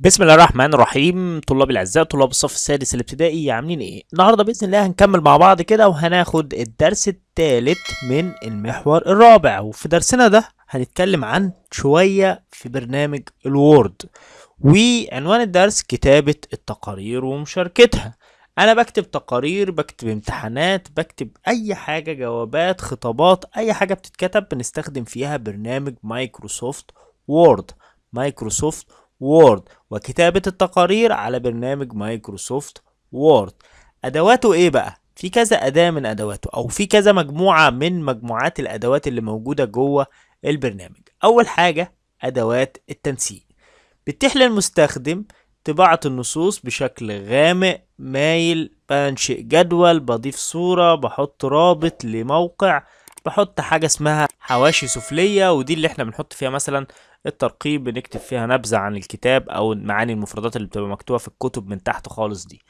بسم الله الرحمن الرحيم طلاب الاعزاء طلاب الصف السادس الابتدائي عاملين ايه النهارده باذن الله هنكمل مع بعض كده وهناخد الدرس الثالث من المحور الرابع وفي درسنا ده هنتكلم عن شويه في برنامج الوورد وعنوان الدرس كتابه التقارير ومشاركتها انا بكتب تقارير بكتب امتحانات بكتب اي حاجه جوابات خطابات اي حاجه بتتكتب بنستخدم فيها برنامج مايكروسوفت وورد مايكروسوفت وورد وكتابة التقارير على برنامج مايكروسوفت وورد أدواته إيه بقى؟ في كذا أداة من أدواته أو في كذا مجموعة من مجموعات الأدوات اللي موجودة جوه البرنامج أول حاجة أدوات التنسيق بتتيح للمستخدم طباعة النصوص بشكل غامق مايل بنشئ جدول بضيف صورة بحط رابط لموقع بحط حاجة اسمها حواشي سفلية ودي اللي احنا بنحط فيها مثلا الترقيم بنكتب فيها نبذة عن الكتاب أو معاني المفردات اللي بتبقى مكتوبة في الكتب من تحت خالص دي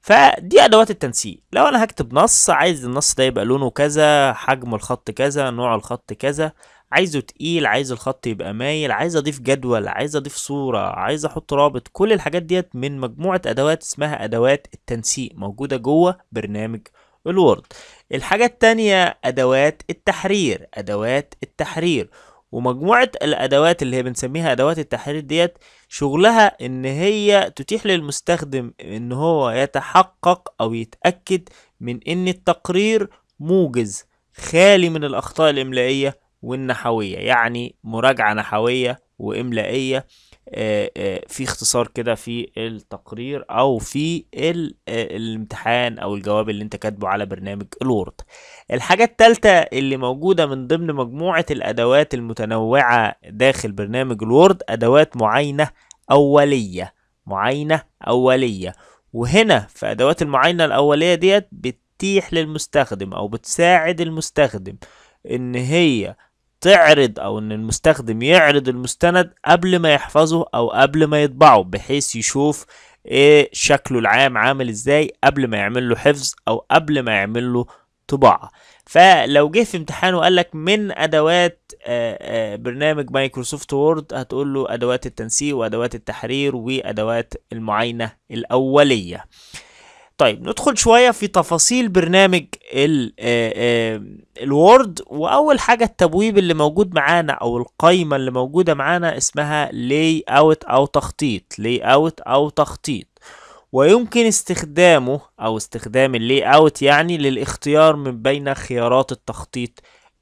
فدي أدوات التنسيق لو أنا هكتب نص عايز النص ده يبقى لونه كذا حجم الخط كذا نوع الخط كذا عايزه تقيل عايز الخط يبقى مايل عايز اضيف جدول عايز اضيف صورة عايز احط رابط كل الحاجات ديت من مجموعة ادوات اسمها ادوات التنسيق موجودة جوه برنامج الوورد الحاجة التانية ادوات التحرير ادوات التحرير ومجموعة الأدوات اللي هي بنسميها أدوات التحرير ديت شغلها إن هي تتيح للمستخدم إن هو يتحقق أو يتأكد من إن التقرير موجز خالي من الأخطاء الإملائية والنحوية يعني مراجعة نحوية وإملائية آه، آه، في اختصار كده في التقرير او في آه، الامتحان او الجواب اللي انت كاتبه على برنامج الوورد الحاجة التالتة اللي موجودة من ضمن مجموعة الادوات المتنوعة داخل برنامج الوورد ادوات معاينة اولية معاينة اولية وهنا في ادوات المعاينة الاولية ديت بتتيح للمستخدم او بتساعد المستخدم ان هي تعرض او ان المستخدم يعرض المستند قبل ما يحفظه او قبل ما يطبعه بحيث يشوف ايه شكله العام عامل ازاي قبل ما يعمل له حفظ او قبل ما يعمل له طباعة فلو جه في امتحان وقال لك من ادوات برنامج مايكروسوفت وورد هتقول له ادوات التنسيق وادوات التحرير وادوات المعاينة الاولية طيب ندخل شوية في تفاصيل برنامج آه، آه، الوورد وأول حاجة التبويب اللي موجود معانا أو القايمة اللي موجودة معانا اسمها لاي اوت أو تخطيط لاي اوت أو تخطيط ويمكن استخدامه أو استخدام اللاي اوت يعني للاختيار من بين خيارات التخطيط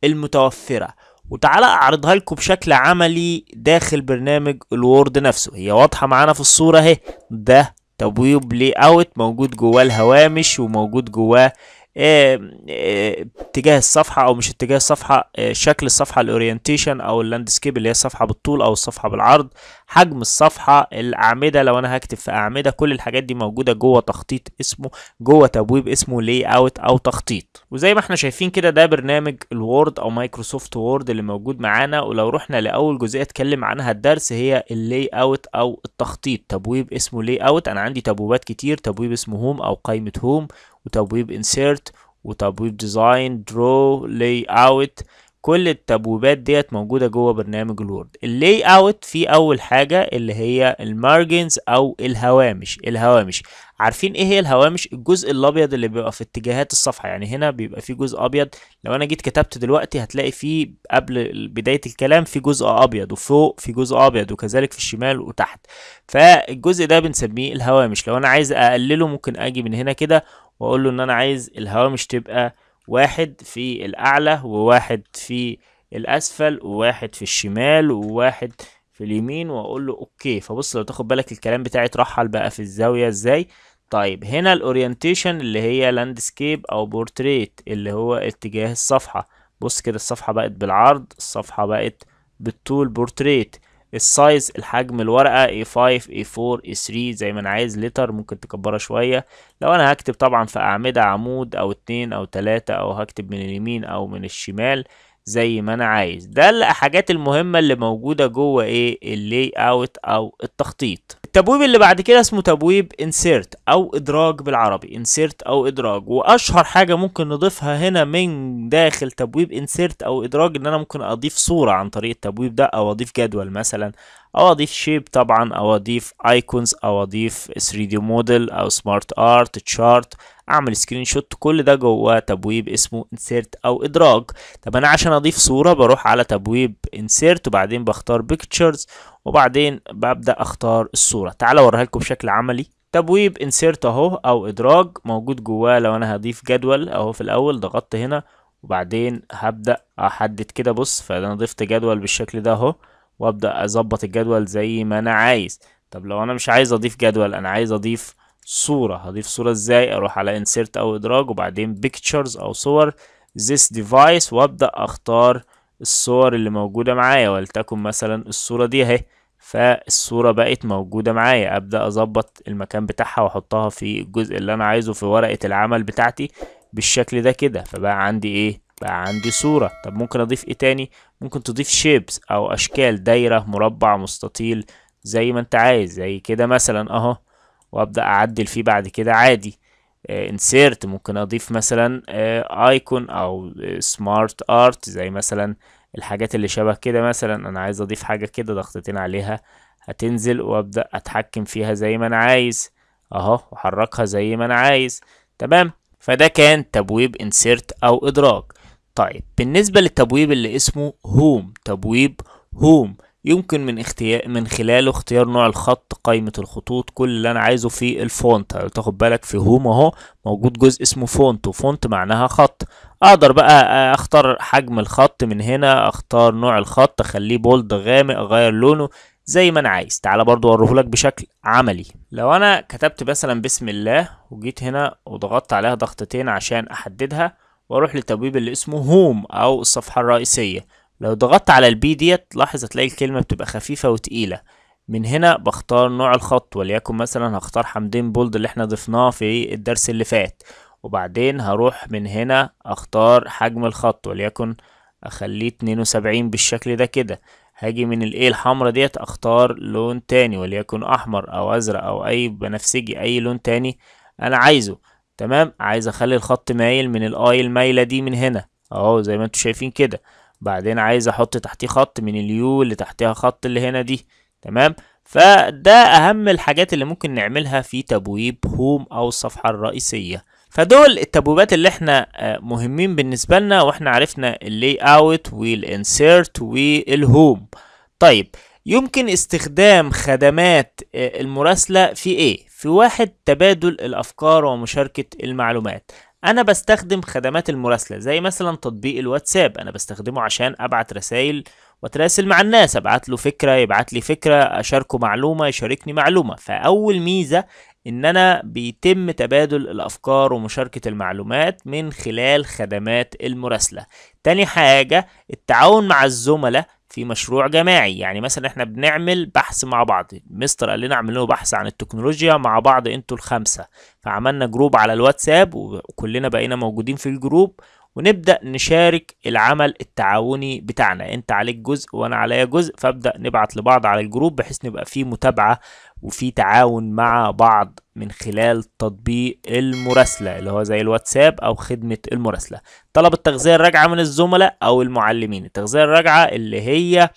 المتوفرة وتعالى أعرضها لكم بشكل عملي داخل برنامج الوورد نفسه هي واضحة معانا في الصورة اهي ده تبويب لي اوت موجود جواه الهوامش وموجود جواه اتجاه آه، آه، الصفحه او مش اتجاه الصفحه آه، شكل الصفحه الاورينتيشن او اللاندسكيب اللي هي الصفحه بالطول او الصفحه بالعرض حجم الصفحه الاعمده لو انا هكتب في اعمده كل الحاجات دي موجوده جوه تخطيط اسمه جوه تبويب اسمه لاي اوت او تخطيط وزي ما احنا شايفين كده ده برنامج الوورد او مايكروسوفت وورد اللي موجود معانا ولو رحنا لاول جزئيه اتكلم عنها الدرس هي اللاي اوت او التخطيط تبويب اسمه لاي اوت انا عندي تبويبات كتير تبويب اسمه هوم او قائمه هوم وتبويب insert وتبويب design draw layout كل التبويبات ديت موجودة جوه برنامج الوورد اللي اوت في اول حاجة اللي هي المارجنز او الهوامش الهوامش عارفين ايه هي الهوامش الجزء الابيض اللي بيبقى في اتجاهات الصفحة يعني هنا بيبقى فيه جزء ابيض لو انا جيت كتبت دلوقتي هتلاقي فيه قبل بداية الكلام في جزء ابيض وفوق في جزء ابيض وكذلك في الشمال وتحت فالجزء ده بنسميه الهوامش لو انا عايز اقلله ممكن اجي من هنا كده واقول له ان انا عايز الهوامش تبقى واحد في الأعلى وواحد في الأسفل وواحد في الشمال وواحد في اليمين وأقول له أوكي فبص لو تاخد بالك الكلام بتاعي اترحل بقى في الزاوية إزاي طيب هنا الأورينتيشن اللي هي لاندسكيب أو بورتريت اللي هو اتجاه الصفحة بص كده الصفحة بقت بالعرض الصفحة بقت بالطول بورتريت السايز الحجم الورقة A5 A4 A3 زي ما انا عايز لتر ممكن تكبرها شوية لو انا هكتب طبعا في اعمدة عمود او اتنين او تلاتة او هكتب من اليمين او من الشمال زي ما انا عايز ده الحاجات المهمة اللي موجودة جوه ايه اللي اوت او التخطيط التبويب اللي بعد كده اسمه تبويب انسيرت او ادراج بالعربي انسيرت او ادراج واشهر حاجه ممكن نضيفها هنا من داخل تبويب انسيرت او ادراج ان انا ممكن اضيف صوره عن طريق التبويب ده او اضيف جدول مثلا او اضيف شيب طبعا او اضيف ايكونز او اضيف 3 دي موديل او سمارت ارت تشارت اعمل سكرين شوت كل ده جواه تبويب اسمه انسيرت او ادراج طب انا عشان اضيف صوره بروح على تبويب انسيرت وبعدين بختار بيكتشرز وبعدين ببدا اختار الصوره تعالى اوريها لكم بشكل عملي تبويب انسيرت اهو او ادراج موجود جواه لو انا هضيف جدول اهو في الاول ضغطت هنا وبعدين هبدا احدد كده بص فانا ضفت جدول بالشكل ده اهو وابدا اظبط الجدول زي ما انا عايز طب لو انا مش عايز اضيف جدول انا عايز اضيف صورة هضيف صورة ازاي اروح على انسرت او ادراج وبعدين بيكتشرز او صور ذس ديفايس وابدأ اختار الصور اللي موجودة معايا ولتكن مثلا الصورة دي اهي فالصورة بقت موجودة معايا ابدأ اظبط المكان بتاعها واحطها في الجزء اللي انا عايزه في ورقة العمل بتاعتي بالشكل ده كده فبقى عندي ايه بقى عندي صورة طب ممكن اضيف ايه تاني ممكن تضيف شيبس او اشكال دايرة مربع مستطيل زي ما انت عايز زي كده مثلا اهو وابدأ اعدل فيه بعد كده عادي انسيرت آه، ممكن اضيف مثلا ايكون آه، او سمارت آه، ارت زي مثلا الحاجات اللي شبه كده مثلا انا عايز اضيف حاجة كده ضغطتين عليها هتنزل وابدأ اتحكم فيها زي ما انا عايز اهو واحركها زي ما انا عايز تمام فده كان تبويب انسيرت او ادراج طيب بالنسبة للتبويب اللي اسمه هوم تبويب هوم يمكن من اختيار من خلاله اختيار نوع الخط قائمة الخطوط كل اللي انا عايزه في الفونت لو تاخد بالك في هوم اهو موجود جزء اسمه فونت وفونت معناها خط اقدر بقى آه، اختار حجم الخط من هنا اختار نوع الخط اخليه بولد غامق اغير لونه زي ما انا عايز تعالى برضو لك بشكل عملي لو انا كتبت مثلا بسم الله وجيت هنا وضغطت عليها ضغطتين عشان احددها واروح للتبويب اللي اسمه هوم او الصفحة الرئيسية لو ضغطت على البي ديت لاحظ هتلاقي الكلمة بتبقى خفيفة وتقيلة من هنا بختار نوع الخط وليكن مثلا هختار حمدين بولد اللي احنا ضفناه في الدرس اللي فات وبعدين هروح من هنا اختار حجم الخط وليكن اخليه 72 بالشكل ده كده هاجي من الاي الحمرا ديت اختار لون تاني وليكن احمر او ازرق او اي بنفسجي اي لون تاني انا عايزه تمام عايز اخلي الخط مايل من الاي المايله دي من هنا اهو زي ما انتم شايفين كده بعدين عايز احط تحتيه خط من اليو اللي تحتها خط اللي هنا دي تمام فده اهم الحاجات اللي ممكن نعملها في تبويب هوم او الصفحه الرئيسيه فدول التبويبات اللي احنا آه، مهمين بالنسبه لنا واحنا عرفنا اللي اوت والانسيرت والهوم طيب يمكن استخدام خدمات آه، المراسله في ايه في واحد تبادل الأفكار ومشاركة المعلومات أنا بستخدم خدمات المراسلة زي مثلا تطبيق الواتساب أنا بستخدمه عشان أبعت رسائل وأتراسل مع الناس أبعت له فكرة يبعت لي فكرة أشاركه معلومة يشاركني معلومة فأول ميزة إن أنا بيتم تبادل الأفكار ومشاركة المعلومات من خلال خدمات المراسلة تاني حاجة التعاون مع الزملاء في مشروع جماعي يعني مثلا احنا بنعمل بحث مع بعض مستر قال لنا اعملوا بحث عن التكنولوجيا مع بعض انتوا الخمسه فعملنا جروب على الواتساب وكلنا بقينا موجودين في الجروب ونبدأ نشارك العمل التعاوني بتاعنا انت عليك جزء وانا عليا جزء فابدأ نبعت لبعض على الجروب بحيث نبقى في متابعة وفي تعاون مع بعض من خلال تطبيق المراسلة اللي هو زي الواتساب أو خدمة المراسلة طلب التغذية الراجعة من الزملاء أو المعلمين التغذية الراجعة اللي هي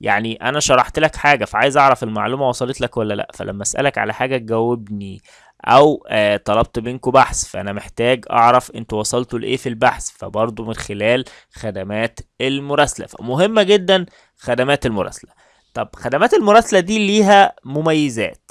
يعني أنا شرحت لك حاجة فعايز أعرف المعلومة وصلت لك ولا لأ فلما أسألك على حاجة تجاوبني او آه، طلبت منكم بحث فانا محتاج اعرف انتوا وصلتوا لايه في البحث فبرضو من خلال خدمات المراسله فمهمه جدا خدمات المراسله طب خدمات المراسله دي ليها مميزات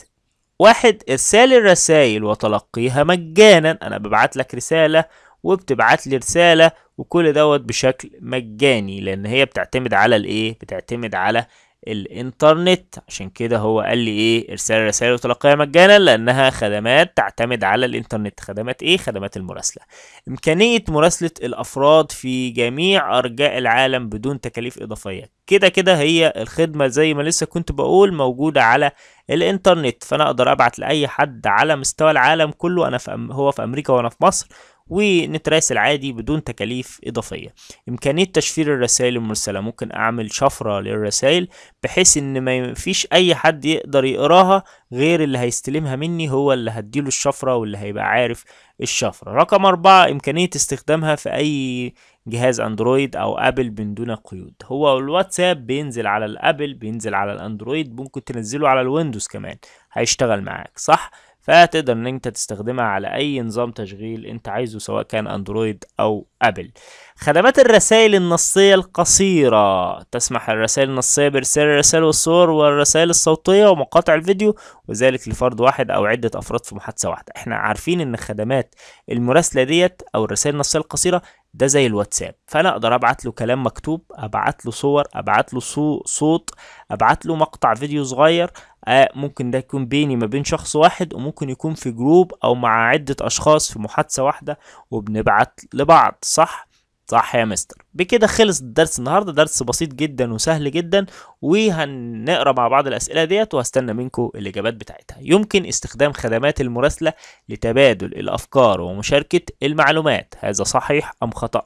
واحد ارسال الرسائل وتلقيها مجانا انا ببعت لك رساله وبتبعت لي رساله وكل دوت بشكل مجاني لان هي بتعتمد على الايه بتعتمد على الانترنت عشان كده هو قال لي ايه ارسال الرسائل وتلقيها مجانا لانها خدمات تعتمد على الانترنت خدمات ايه خدمات المراسله امكانيه مراسله الافراد في جميع ارجاء العالم بدون تكاليف اضافيه كده كده هي الخدمه زي ما لسه كنت بقول موجوده على الانترنت فانا اقدر ابعت لاي حد على مستوى العالم كله انا في أم... هو في امريكا وانا في مصر ونتراسل عادي بدون تكاليف إضافية إمكانية تشفير الرسائل المرسلة ممكن أعمل شفرة للرسائل بحيث إن ما فيش أي حد يقدر يقراها غير اللي هيستلمها مني هو اللي هديله الشفرة واللي هيبقى عارف الشفرة رقم أربعة إمكانية استخدامها في أي جهاز اندرويد او ابل من دون قيود هو الواتساب بينزل على الابل بينزل على الاندرويد ممكن تنزله على الويندوز كمان هيشتغل معاك صح فتقدر ان انت تستخدمها على اي نظام تشغيل انت عايزه سواء كان اندرويد او ابل خدمات الرسائل النصية القصيرة تسمح الرسائل النصية بإرسال الرسائل والصور والرسائل الصوتية ومقاطع الفيديو وذلك لفرد واحد أو عدة أفراد في محادثة واحدة احنا عارفين إن خدمات المراسلة ديت أو الرسائل النصية القصيرة ده زي الواتساب فانا اقدر ابعت له كلام مكتوب ابعت له صور ابعت له صوت ابعت له مقطع فيديو صغير آه ممكن ده يكون بيني ما بين شخص واحد وممكن يكون في جروب او مع عدة اشخاص في محادثة واحدة وبنبعت لبعض صح صح يا مستر بكده خلص الدرس النهارده درس بسيط جدا وسهل جدا وهنقرا مع بعض الاسئله ديت وهستنى منكم الاجابات بتاعتها يمكن استخدام خدمات المراسله لتبادل الافكار ومشاركه المعلومات هذا صحيح ام خطا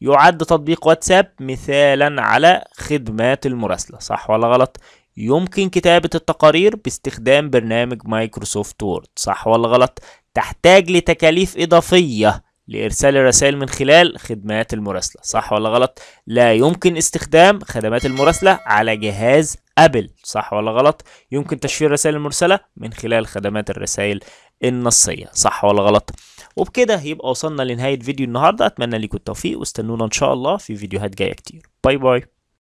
يعد تطبيق واتساب مثالا على خدمات المراسله صح ولا غلط يمكن كتابة التقارير باستخدام برنامج مايكروسوفت وورد صح ولا غلط تحتاج لتكاليف إضافية لإرسال الرسائل من خلال خدمات المراسلة صح ولا غلط؟ لا يمكن استخدام خدمات المراسلة على جهاز أبل صح ولا غلط؟ يمكن تشفير الرسائل المرسلة من خلال خدمات الرسائل النصية صح ولا غلط؟ وبكده يبقى وصلنا لنهاية فيديو النهاردة أتمنى لكم التوفيق واستنونا إن شاء الله في فيديوهات جاية كتير باي باي